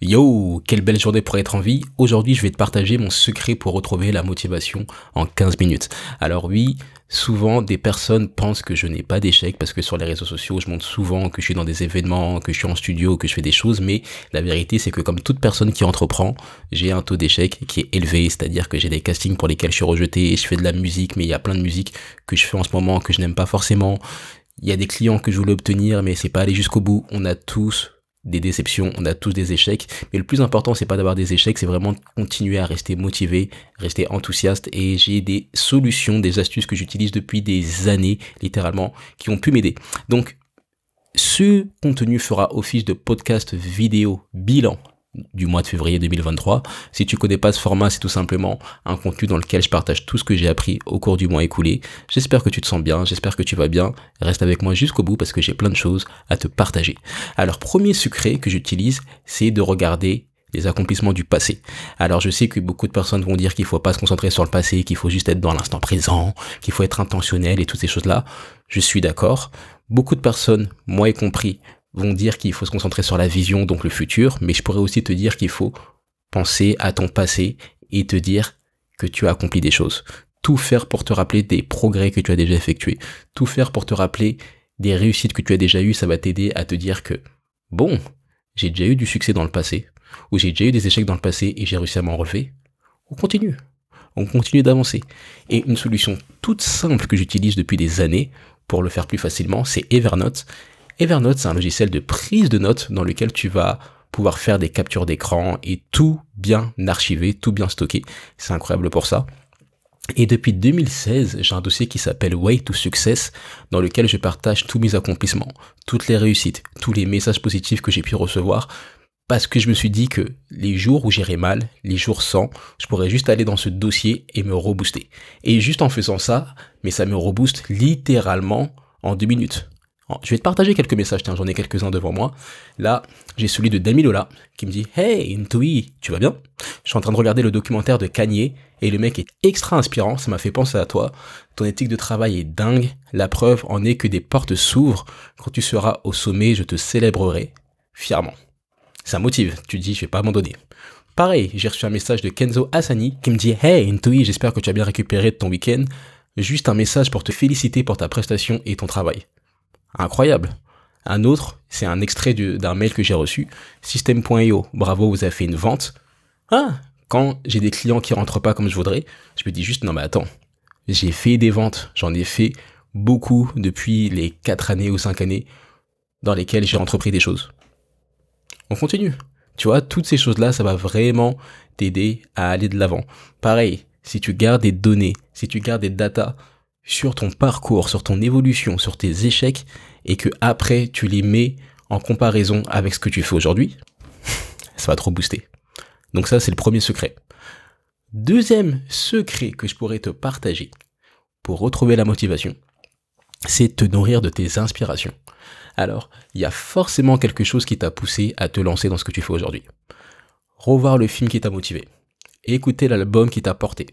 Yo, quelle belle journée pour être en vie. Aujourd'hui, je vais te partager mon secret pour retrouver la motivation en 15 minutes. Alors oui, souvent des personnes pensent que je n'ai pas d'échec parce que sur les réseaux sociaux, je montre souvent que je suis dans des événements, que je suis en studio, que je fais des choses, mais la vérité c'est que comme toute personne qui entreprend, j'ai un taux d'échec qui est élevé, c'est-à-dire que j'ai des castings pour lesquels je suis rejeté, et je fais de la musique, mais il y a plein de musique que je fais en ce moment que je n'aime pas forcément. Il y a des clients que je voulais obtenir, mais c'est pas allé jusqu'au bout. On a tous des déceptions, on a tous des échecs, mais le plus important c'est pas d'avoir des échecs, c'est vraiment de continuer à rester motivé, rester enthousiaste et j'ai des solutions, des astuces que j'utilise depuis des années littéralement qui ont pu m'aider. Donc ce contenu fera office de podcast vidéo bilan du mois de février 2023. Si tu connais pas ce format, c'est tout simplement un contenu dans lequel je partage tout ce que j'ai appris au cours du mois écoulé. J'espère que tu te sens bien, j'espère que tu vas bien. Reste avec moi jusqu'au bout parce que j'ai plein de choses à te partager. Alors, premier secret que j'utilise, c'est de regarder les accomplissements du passé. Alors je sais que beaucoup de personnes vont dire qu'il faut pas se concentrer sur le passé, qu'il faut juste être dans l'instant présent, qu'il faut être intentionnel et toutes ces choses-là. Je suis d'accord. Beaucoup de personnes, moi y compris, vont dire qu'il faut se concentrer sur la vision, donc le futur, mais je pourrais aussi te dire qu'il faut penser à ton passé et te dire que tu as accompli des choses. Tout faire pour te rappeler des progrès que tu as déjà effectués. Tout faire pour te rappeler des réussites que tu as déjà eues, ça va t'aider à te dire que, bon, j'ai déjà eu du succès dans le passé, ou j'ai déjà eu des échecs dans le passé et j'ai réussi à m'en relever. On continue. On continue d'avancer. Et une solution toute simple que j'utilise depuis des années pour le faire plus facilement, c'est Evernote. Evernote, c'est un logiciel de prise de notes dans lequel tu vas pouvoir faire des captures d'écran et tout bien archiver, tout bien stocker. C'est incroyable pour ça. Et depuis 2016, j'ai un dossier qui s'appelle Way to Success, dans lequel je partage tous mes accomplissements, toutes les réussites, tous les messages positifs que j'ai pu recevoir, parce que je me suis dit que les jours où j'irai mal, les jours sans, je pourrais juste aller dans ce dossier et me rebooster. Et juste en faisant ça, mais ça me rebooste littéralement en deux minutes. Oh, je vais te partager quelques messages, tiens, j'en ai quelques-uns devant moi. Là, j'ai celui de Lola qui me dit Hey, Intui, tu vas bien Je suis en train de regarder le documentaire de Kanye et le mec est extra inspirant, ça m'a fait penser à toi. Ton éthique de travail est dingue, la preuve en est que des portes s'ouvrent. Quand tu seras au sommet, je te célébrerai fièrement. Ça motive, tu dis, je vais pas abandonner. Pareil, j'ai reçu un message de Kenzo Asani qui me dit Hey, Intui, j'espère que tu as bien récupéré de ton week-end. Juste un message pour te féliciter pour ta prestation et ton travail. Incroyable. Un autre, c'est un extrait d'un mail que j'ai reçu. System.io, bravo, vous avez fait une vente. Ah, quand j'ai des clients qui rentrent pas comme je voudrais, je me dis juste, non mais attends, j'ai fait des ventes, j'en ai fait beaucoup depuis les 4 années ou 5 années dans lesquelles j'ai entrepris des choses. On continue. Tu vois, toutes ces choses-là, ça va vraiment t'aider à aller de l'avant. Pareil, si tu gardes des données, si tu gardes des datas, sur ton parcours, sur ton évolution, sur tes échecs, et que après tu les mets en comparaison avec ce que tu fais aujourd'hui, ça va trop booster. Donc ça, c'est le premier secret. Deuxième secret que je pourrais te partager pour retrouver la motivation, c'est te nourrir de tes inspirations. Alors, il y a forcément quelque chose qui t'a poussé à te lancer dans ce que tu fais aujourd'hui. Revoir le film qui t'a motivé. Écouter l'album qui t'a porté.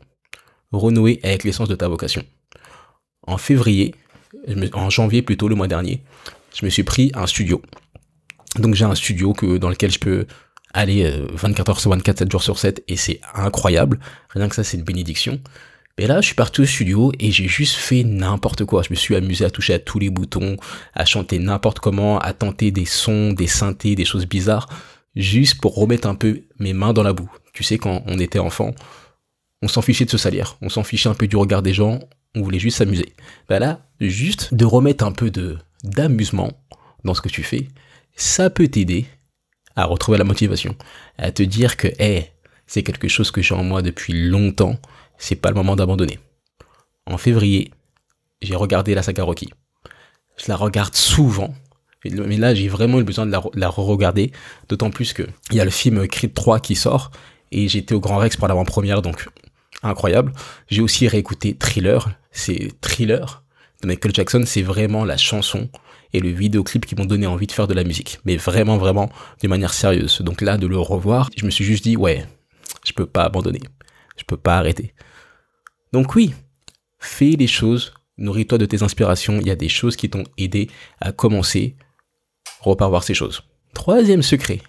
Renouer avec l'essence de ta vocation en février, en janvier plutôt le mois dernier, je me suis pris un studio. Donc j'ai un studio que, dans lequel je peux aller 24 euh, heures sur 24, 7 jours sur 7, et c'est incroyable. Rien que ça, c'est une bénédiction. Mais là, je suis parti au studio et j'ai juste fait n'importe quoi. Je me suis amusé à toucher à tous les boutons, à chanter n'importe comment, à tenter des sons, des synthés, des choses bizarres, juste pour remettre un peu mes mains dans la boue. Tu sais, quand on était enfant, on s'en fichait de se salir, on s'en fichait un peu du regard des gens, on voulait juste s'amuser. Ben là, juste de remettre un peu de d'amusement dans ce que tu fais, ça peut t'aider à retrouver la motivation, à te dire que hey, c'est quelque chose que j'ai en moi depuis longtemps, c'est pas le moment d'abandonner. En février, j'ai regardé la saga Rocky. Je la regarde souvent, mais là j'ai vraiment eu besoin de la, re-regarder, d'autant plus que il y a le film Creed 3 qui sort et j'étais au Grand Rex pour l'avant-première donc incroyable. J'ai aussi réécouté Thriller, c'est thriller. De Michael Jackson, c'est vraiment la chanson et le vidéoclip qui m'ont donné envie de faire de la musique. Mais vraiment, vraiment, de manière sérieuse. Donc là, de le revoir, je me suis juste dit, ouais, je peux pas abandonner. Je peux pas arrêter. Donc oui, fais les choses, nourris-toi de tes inspirations. Il y a des choses qui t'ont aidé à commencer, reparvoir ces choses. Troisième secret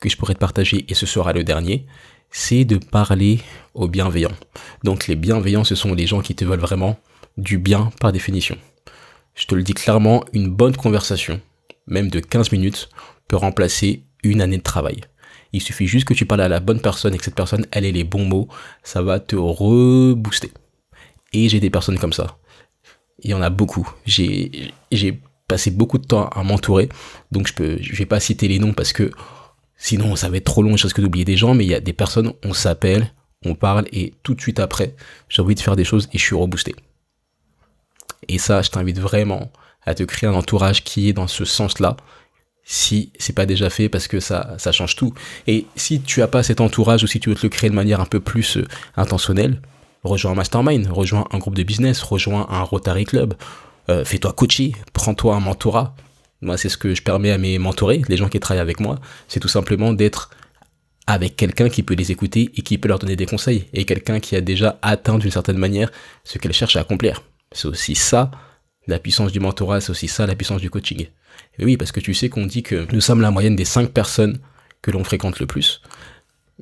que je pourrais te partager, et ce sera le dernier, c'est de parler aux bienveillants. Donc les bienveillants, ce sont les gens qui te veulent vraiment du bien par définition. Je te le dis clairement, une bonne conversation, même de 15 minutes, peut remplacer une année de travail. Il suffit juste que tu parles à la bonne personne et que cette personne, elle ait les bons mots, ça va te rebooster. Et j'ai des personnes comme ça. Il y en a beaucoup. J'ai passé beaucoup de temps à m'entourer, donc je peux, je vais pas citer les noms parce que Sinon, ça va être trop long, je risque d'oublier des gens, mais il y a des personnes, on s'appelle, on parle, et tout de suite après, j'ai envie de faire des choses et je suis reboosté. Et ça, je t'invite vraiment à te créer un entourage qui est dans ce sens-là, si c'est pas déjà fait, parce que ça, ça change tout. Et si tu as pas cet entourage ou si tu veux te le créer de manière un peu plus euh, intentionnelle, rejoins un mastermind, rejoins un groupe de business, rejoins un Rotary Club, euh, fais-toi coacher, prends-toi un mentorat, moi, c'est ce que je permets à mes mentorés, les gens qui travaillent avec moi, c'est tout simplement d'être avec quelqu'un qui peut les écouter et qui peut leur donner des conseils, et quelqu'un qui a déjà atteint d'une certaine manière ce qu'elle cherche à accomplir. C'est aussi ça la puissance du mentorat, c'est aussi ça la puissance du coaching. oui, parce que tu sais qu'on dit que nous sommes la moyenne des cinq personnes que l'on fréquente le plus.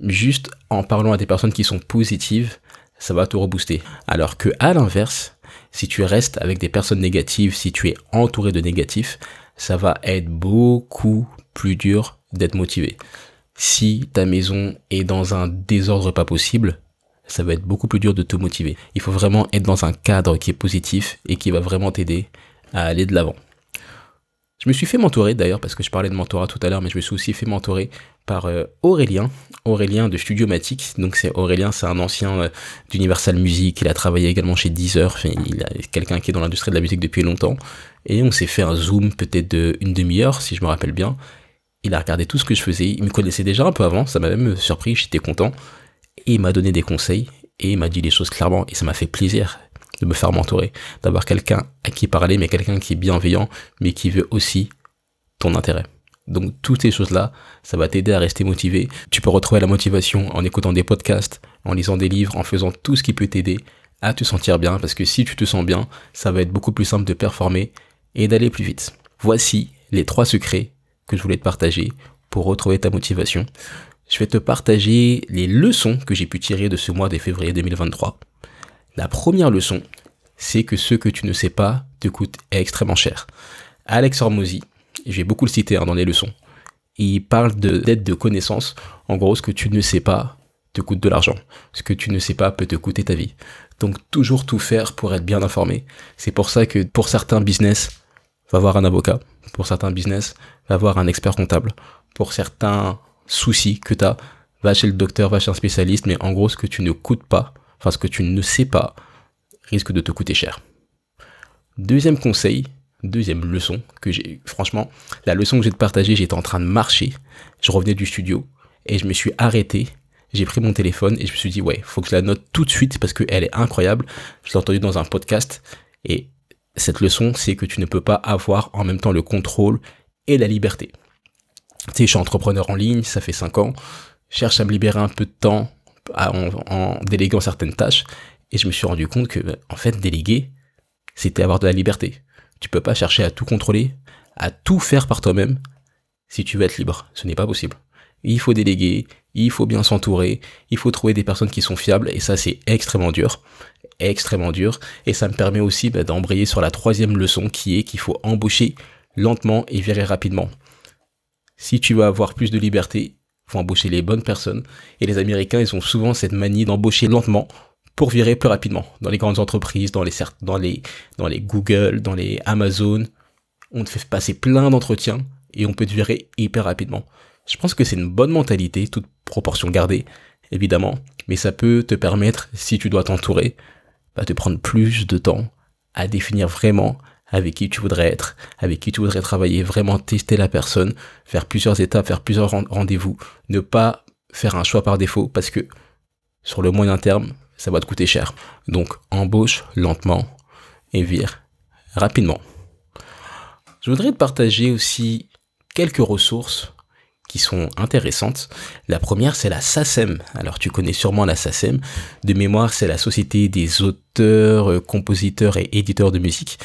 Juste en parlant à des personnes qui sont positives, ça va te rebooster. Alors que à l'inverse, si tu restes avec des personnes négatives, si tu es entouré de négatifs, ça va être beaucoup plus dur d'être motivé. Si ta maison est dans un désordre pas possible, ça va être beaucoup plus dur de te motiver. Il faut vraiment être dans un cadre qui est positif et qui va vraiment t'aider à aller de l'avant. Je me suis fait mentorer d'ailleurs, parce que je parlais de mentorat tout à l'heure, mais je me suis aussi fait mentorer par euh, Aurélien, Aurélien de Studio Donc c'est Aurélien, c'est un ancien euh, d'Universal Music, il a travaillé également chez Deezer, enfin, il est quelqu'un qui est dans l'industrie de la musique depuis longtemps. Et on s'est fait un zoom peut-être d'une demi-heure, si je me rappelle bien. Il a regardé tout ce que je faisais, il me connaissait déjà un peu avant, ça m'a même surpris, j'étais content. Et il m'a donné des conseils, et il m'a dit les choses clairement, et ça m'a fait plaisir de me faire m'entourer, d'avoir quelqu'un à qui parler, mais quelqu'un qui est bienveillant, mais qui veut aussi ton intérêt. Donc toutes ces choses-là, ça va t'aider à rester motivé. Tu peux retrouver la motivation en écoutant des podcasts, en lisant des livres, en faisant tout ce qui peut t'aider à te sentir bien, parce que si tu te sens bien, ça va être beaucoup plus simple de performer et d'aller plus vite. Voici les trois secrets que je voulais te partager pour retrouver ta motivation. Je vais te partager les leçons que j'ai pu tirer de ce mois de février 2023. La première leçon, c'est que ce que tu ne sais pas te coûte extrêmement cher. Alex je j'ai beaucoup le citer hein, dans les leçons, il parle de dette de connaissance. En gros, ce que tu ne sais pas te coûte de l'argent. Ce que tu ne sais pas peut te coûter ta vie. Donc toujours tout faire pour être bien informé. C'est pour ça que pour certains business, va voir un avocat. Pour certains business, va voir un expert comptable. Pour certains soucis que tu as, va chez le docteur, va chez un spécialiste. Mais en gros, ce que tu ne coûtes pas, Enfin, ce que tu ne sais pas risque de te coûter cher. Deuxième conseil, deuxième leçon que j'ai, franchement, la leçon que j'ai de partager, j'étais en train de marcher, je revenais du studio et je me suis arrêté. J'ai pris mon téléphone et je me suis dit, ouais, faut que je la note tout de suite parce qu'elle est incroyable. Je l'ai entendue dans un podcast et cette leçon, c'est que tu ne peux pas avoir en même temps le contrôle et la liberté. Tu sais, je suis entrepreneur en ligne, ça fait 5 ans. cherche à me libérer un peu de temps en, déléguant certaines tâches. Et je me suis rendu compte que, bah, en fait, déléguer, c'était avoir de la liberté. Tu peux pas chercher à tout contrôler, à tout faire par toi-même, si tu veux être libre. Ce n'est pas possible. Il faut déléguer, il faut bien s'entourer, il faut trouver des personnes qui sont fiables, et ça, c'est extrêmement dur extrêmement dur et ça me permet aussi bah, d'embrayer sur la troisième leçon qui est qu'il faut embaucher lentement et virer rapidement. Si tu veux avoir plus de liberté, embaucher les bonnes personnes. Et les Américains, ils ont souvent cette manie d'embaucher lentement pour virer plus rapidement. Dans les grandes entreprises, dans les, dans les, dans les Google, dans les Amazon, on te fait passer plein d'entretiens et on peut te virer hyper rapidement. Je pense que c'est une bonne mentalité, toute proportion gardée, évidemment, mais ça peut te permettre, si tu dois t'entourer, bah, de prendre plus de temps à définir vraiment avec qui tu voudrais être, avec qui tu voudrais travailler, vraiment tester la personne, faire plusieurs étapes, faire plusieurs rendez-vous, ne pas faire un choix par défaut parce que sur le moyen terme, ça va te coûter cher. Donc embauche lentement et vire rapidement. Je voudrais te partager aussi quelques ressources qui sont intéressantes. La première, c'est la SACEM. Alors, tu connais sûrement la SACEM. De mémoire, c'est la Société des auteurs, compositeurs et éditeurs de musique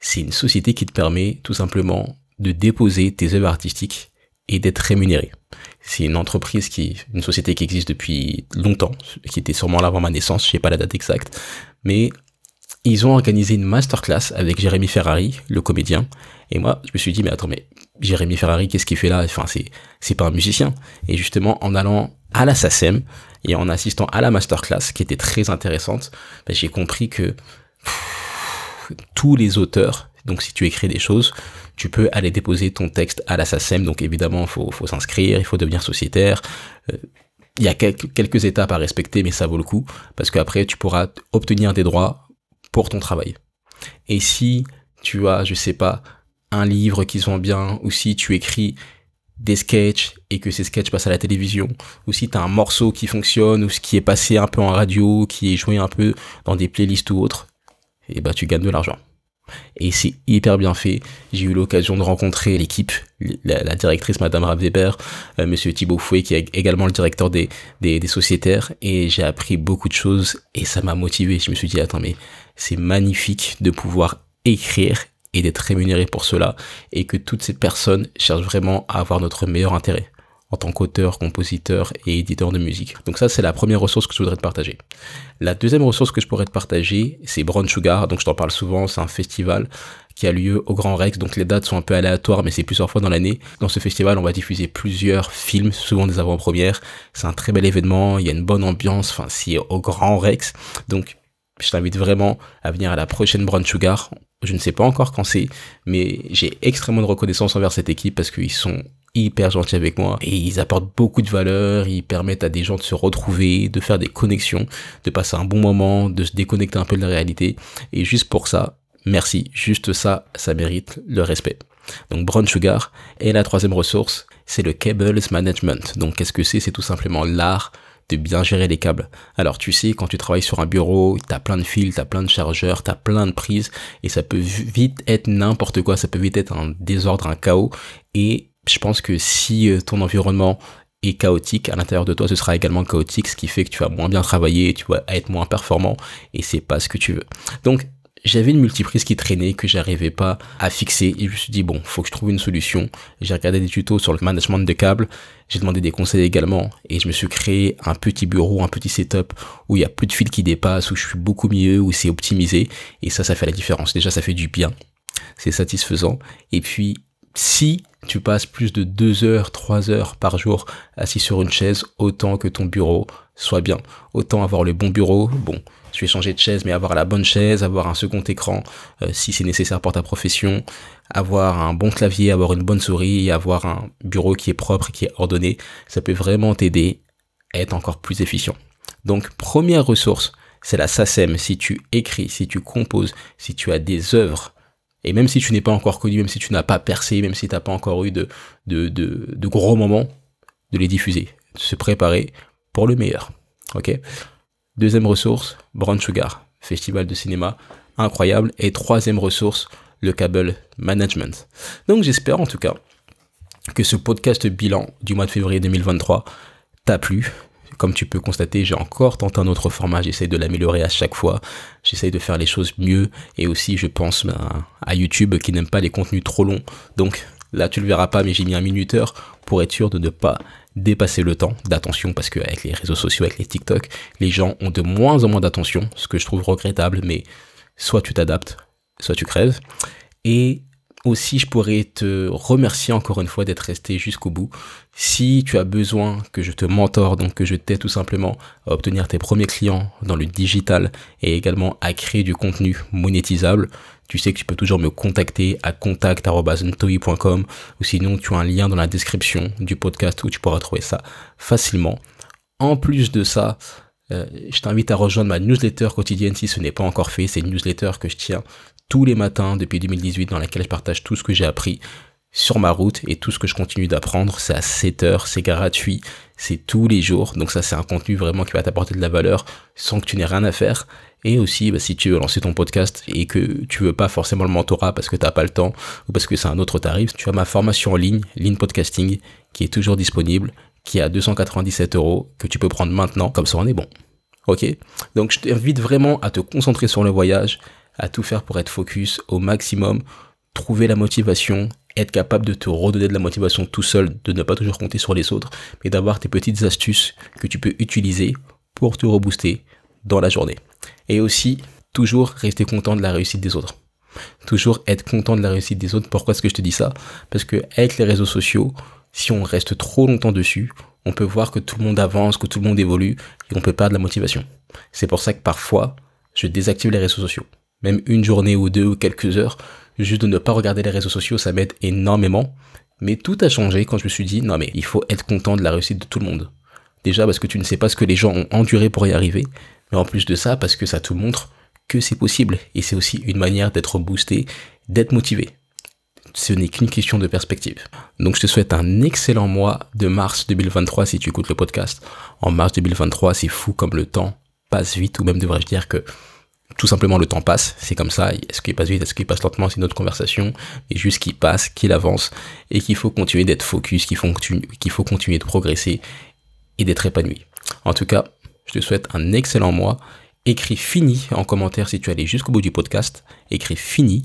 c'est une société qui te permet tout simplement de déposer tes œuvres artistiques et d'être rémunéré. C'est une entreprise qui, une société qui existe depuis longtemps, qui était sûrement là avant ma naissance, je sais pas la date exacte, mais ils ont organisé une masterclass avec Jérémy Ferrari, le comédien, et moi je me suis dit mais attends mais Jérémy Ferrari qu'est-ce qu'il fait là Enfin c'est c'est pas un musicien. Et justement en allant à la SACEM et en assistant à la masterclass qui était très intéressante, ben, j'ai compris que tous les auteurs. Donc si tu écris des choses, tu peux aller déposer ton texte à la SACEM. Donc évidemment, il faut, s'inscrire, il faut devenir sociétaire. Euh, il y a quelques, étapes à respecter, mais ça vaut le coup, parce qu'après, tu pourras obtenir des droits pour ton travail. Et si tu as, je sais pas, un livre qui vend bien, ou si tu écris des sketchs et que ces sketchs passent à la télévision, ou si tu as un morceau qui fonctionne, ou ce qui est passé un peu en radio, qui est joué un peu dans des playlists ou autres, et eh bah ben, tu gagnes de l'argent. Et c'est hyper bien fait. J'ai eu l'occasion de rencontrer l'équipe, la, directrice Madame Rabweber, euh, Monsieur Thibaut Fouet, qui est également le directeur des, des sociétaires, et j'ai appris beaucoup de choses et ça m'a motivé. Je me suis dit, attends, mais c'est magnifique de pouvoir écrire et d'être rémunéré pour cela, et que toutes ces personnes cherchent vraiment à avoir notre meilleur intérêt en tant qu'auteur, compositeur et éditeur de musique. Donc ça, c'est la première ressource que je voudrais te partager. La deuxième ressource que je pourrais te partager, c'est Brown Sugar. Donc je t'en parle souvent, c'est un festival qui a lieu au Grand Rex. Donc les dates sont un peu aléatoires, mais c'est plusieurs fois dans l'année. Dans ce festival, on va diffuser plusieurs films, souvent des avant-premières. C'est un très bel événement, il y a une bonne ambiance, enfin c'est au Grand Rex. Donc je t'invite vraiment à venir à la prochaine Brown Sugar. Je ne sais pas encore quand c'est, mais j'ai extrêmement de reconnaissance envers cette équipe parce qu'ils sont hyper gentils avec moi et ils apportent beaucoup de valeur, ils permettent à des gens de se retrouver, de faire des connexions, de passer un bon moment, de se déconnecter un peu de la réalité et juste pour ça, merci, juste ça, ça mérite le respect. Donc brown sugar et la troisième ressource, c'est le cables management. Donc qu'est-ce que c'est C'est tout simplement l'art de bien gérer les câbles. Alors tu sais, quand tu travailles sur un bureau, tu as plein de fils, tu as plein de chargeurs, tu as plein de prises, et ça peut vite être n'importe quoi, ça peut vite être un désordre, un chaos, et je pense que si euh, ton environnement est chaotique, à l'intérieur de toi, ce sera également chaotique, ce qui fait que tu vas moins bien travailler, tu vas être moins performant, et c'est pas ce que tu veux. Donc, j'avais une multiprise qui traînait, que j'arrivais pas à fixer, et je me suis dit, bon, faut que je trouve une solution. J'ai regardé des tutos sur le management de câbles, j'ai demandé des conseils également, et je me suis créé un petit bureau, un petit setup, où il y a plus de fils qui dépassent, où je suis beaucoup mieux, où c'est optimisé, et ça, ça fait la différence. Déjà, ça fait du bien, c'est satisfaisant, et puis, si tu passes plus de 2 heures, 3 heures par jour assis sur une chaise, autant que ton bureau soit bien. Autant avoir le bon bureau, bon, tu es changé de chaise, mais avoir la bonne chaise, avoir un second écran euh, si c'est nécessaire pour ta profession, avoir un bon clavier, avoir une bonne souris, avoir un bureau qui est propre et qui est ordonné, ça peut vraiment t'aider à être encore plus efficient. Donc première ressource, c'est la SACEM. Si tu écris, si tu composes, si tu as des œuvres, et même si tu n'es pas encore connu, même si tu n'as pas percé, même si tu n'as pas encore eu de, de, gros moments, de les diffuser, de se préparer pour le meilleur. Ok Deuxième ressource, Brown Sugar, festival de cinéma incroyable. Et troisième ressource, le cable management. Donc j'espère en tout cas que ce podcast bilan du mois de février 2023 t'a plu, comme tu peux constater, j'ai encore tenté un autre format, j'essaie de l'améliorer à chaque fois, j'essaie de faire les choses mieux, et aussi je pense ben, à YouTube qui n'aime pas les contenus trop longs, donc là tu le verras pas, mais j'ai mis un minuteur pour être sûr de ne pas dépasser le temps d'attention, parce qu'avec les réseaux sociaux, avec les TikTok, les gens ont de moins en moins d'attention, ce que je trouve regrettable, mais soit tu t'adaptes, soit tu crèves, et aussi, je pourrais te remercier encore une fois d'être resté jusqu'au bout. Si tu as besoin que je te mentore, donc que je t'aide tout simplement à obtenir tes premiers clients dans le digital et également à créer du contenu monétisable, tu sais que tu peux toujours me contacter à contact.toy.com ou sinon tu as un lien dans la description du podcast où tu pourras trouver ça facilement. En plus de ça, euh, je t'invite à rejoindre ma newsletter quotidienne si ce n'est pas encore fait. C'est une newsletter que je tiens tous les matins depuis 2018 dans laquelle je partage tout ce que j'ai appris sur ma route et tout ce que je continue d'apprendre, c'est à 7 heures, c'est gratuit, c'est tous les jours. Donc ça, c'est un contenu vraiment qui va t'apporter de la valeur sans que tu n'aies rien à faire. Et aussi, bah, si tu veux lancer ton podcast et que tu veux pas forcément le mentorat parce que tu n'as pas le temps ou parce que c'est un autre tarif, tu as ma formation en ligne, Lean Podcasting, qui est toujours disponible, qui est à 297 euros, que tu peux prendre maintenant, comme ça on est bon. Ok Donc je t'invite vraiment à te concentrer sur le voyage, à tout faire pour être focus au maximum, trouver la motivation, être capable de te redonner de la motivation tout seul, de ne pas toujours compter sur les autres, mais d'avoir tes petites astuces que tu peux utiliser pour te rebooster dans la journée. Et aussi, toujours rester content de la réussite des autres. Toujours être content de la réussite des autres. Pourquoi est-ce que je te dis ça Parce que avec les réseaux sociaux, si on reste trop longtemps dessus, on peut voir que tout le monde avance, que tout le monde évolue et on peut perdre la motivation. C'est pour ça que parfois, je désactive les réseaux sociaux même une journée ou deux ou quelques heures, juste de ne pas regarder les réseaux sociaux, ça m'aide énormément. Mais tout a changé quand je me suis dit, non mais il faut être content de la réussite de tout le monde. Déjà parce que tu ne sais pas ce que les gens ont enduré pour y arriver, mais en plus de ça parce que ça te montre que c'est possible et c'est aussi une manière d'être boosté, d'être motivé. Ce n'est qu'une question de perspective. Donc je te souhaite un excellent mois de mars 2023 si tu écoutes le podcast. En mars 2023, c'est fou comme le temps passe vite ou même devrais-je dire que tout simplement le temps passe, c'est comme ça, est-ce qu'il passe vite, est-ce qu'il passe lentement, c'est notre conversation, mais juste qu'il passe, qu'il avance, et qu'il faut continuer d'être focus, qu'il faut, faut continuer de progresser et d'être épanoui. En tout cas, je te souhaite un excellent mois. Écris fini en commentaire si tu es allé jusqu'au bout du podcast. Écris fini.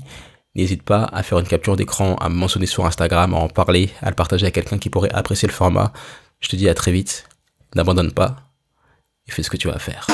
N'hésite pas à faire une capture d'écran, à me mentionner sur Instagram, à en parler, à le partager à quelqu'un qui pourrait apprécier le format. Je te dis à très vite. N'abandonne pas et fais ce que tu vas faire.